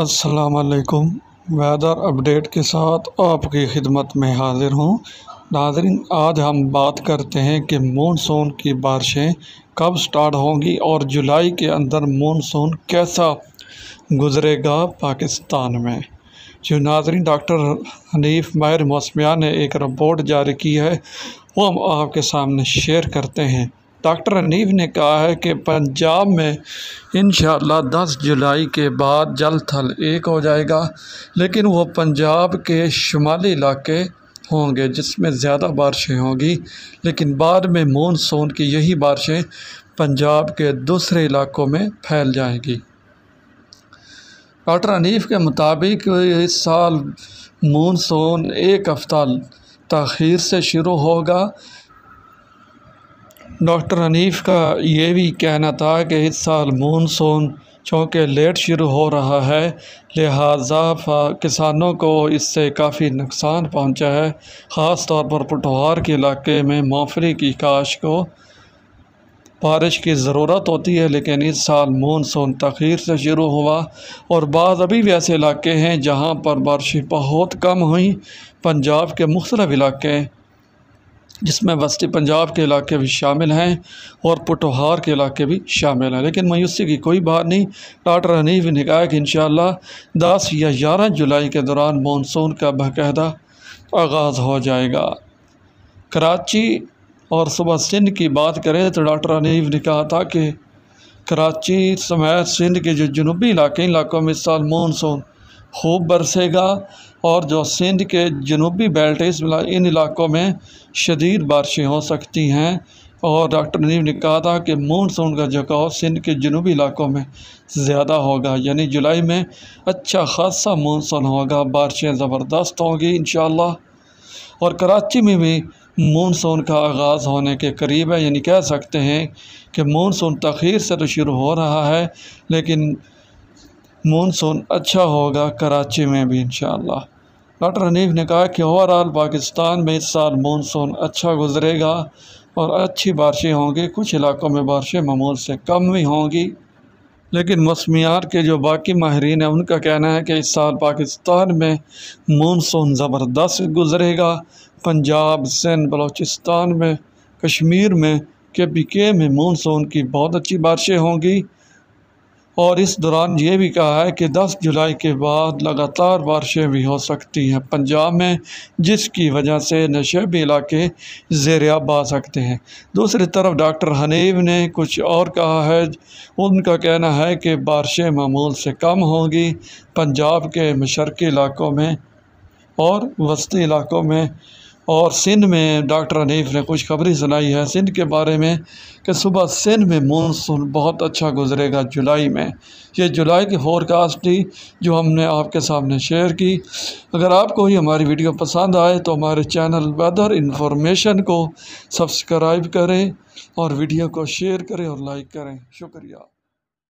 असलकुम weather update के साथ आपकी खिदमत में हाज़िर हूँ नाजरीन आज हम बात करते हैं कि मानसून की बारिशें कब स्टार्ट होंगी और जुलाई के अंदर मानसून कैसा गुजरेगा पाकिस्तान में जो नाजरीन डॉक्टर हनीफ माहिर मौसमिया ने एक रिपोर्ट जारी की है वो हम आपके सामने शेयर करते हैं डॉक्टर हनीफ ने कहा है कि पंजाब में इन दस जुलाई के बाद जल थल एक हो जाएगा लेकिन वो पंजाब के शुमाली इलाके होंगे जिसमें ज़्यादा बारिशें होंगी लेकिन बाद में मानसून की यही बारिशें पंजाब के दूसरे इलाकों में फैल जाएंगी डॉक्टर अनीफ के मुताबिक इस साल मानसून एक हफ्ता तखीर से शुरू होगा डॉक्टर हनीफ का ये भी कहना था कि इस साल मानसून चूँकि लेट शुरू हो रहा है लिहाजा किसानों को इससे काफ़ी नुकसान पहुंचा है ख़ास तौर पर पटवार के इलाके में मोफरी की काश को बारिश की ज़रूरत होती है लेकिन इस साल मानसून तखीर से शुरू हुआ और बाद अभी भी ऐसे इलाके हैं जहाँ पर बारिश बहुत कम हुई पंजाब के मुख्तलिफ़ इलाके जिसमें वस्ती पंजाब के इलाके भी शामिल हैं और पुटोहार के इलाके भी शामिल हैं लेकिन मायूसी की कोई बात नहीं डॉक्टर हनीफ ने कहा कि इन दस या ग्यारह जुलाई के दौरान मानसून का बाकायदा आगाज़ हो जाएगा कराची और सुबह सिंध की बात करें तो डॉक्टर हनीफ ने कहा था कि कराची समेत सिंध के जो जनूबी इलाके इलाकों में इस साल मानसून खूब बरसेगा और जो सिंध के जनूबी बेल्ट इस इन इलाकों में शदीद बारिशें हो सकती हैं और डॉक्टर नदीम ने कहा था कि मानसून का झुकाव सिंध के जनूबी इलाकों में ज़्यादा होगा यानी जुलाई में अच्छा खासा मानसून होगा बारिशें ज़बरदस्त होंगी इन और कराची में भी मानसून का आगाज़ होने के करीब है यानी कह सकते हैं कि मानसून तखीर से तो शुरू हो रहा है लेकिन मानसून अच्छा होगा कराची में भी इन डॉक्टर हनीफ ने कहा कि ओवरऑल पाकिस्तान में इस साल मानसून अच्छा गुजरेगा और अच्छी बारिशें होंगी कुछ इलाकों में बारिशें मामूल से कम भी होंगी लेकिन मौसमियात के जो बाकी माहरीन हैं उनका कहना है कि इस साल पाकिस्तान में मानसून ज़बरदस्त गुजरेगा पंजाब सिंध बलोचिस्तान में कश्मीर में के पी के में मानसून की बहुत अच्छी बारिशें होंगी और इस दौरान ये भी कहा है कि 10 जुलाई के बाद लगातार बारिशें भी हो सकती हैं पंजाब में जिसकी वजह से नशेबी इलाके जेरियाब आ सकते हैं दूसरी तरफ डॉक्टर हनीब ने कुछ और कहा है उनका कहना है कि बारिशें मामूल से कम होंगी पंजाब के मशरक़ी इलाकों में और वस्ती इलाकों में और सिंध में डॉक्टर हनीफ ने खबरी सुनाई है सिंध के बारे में कि सुबह सिंध में मानसून बहुत अच्छा गुजरेगा जुलाई में ये जुलाई की फोरकास्ट थी जो हमने आपके सामने शेयर की अगर आपको ही हमारी वीडियो पसंद आए तो हमारे चैनल वेदर इन्फॉर्मेशन को सब्सक्राइब करें और वीडियो को शेयर करें और लाइक करें शुक्रिया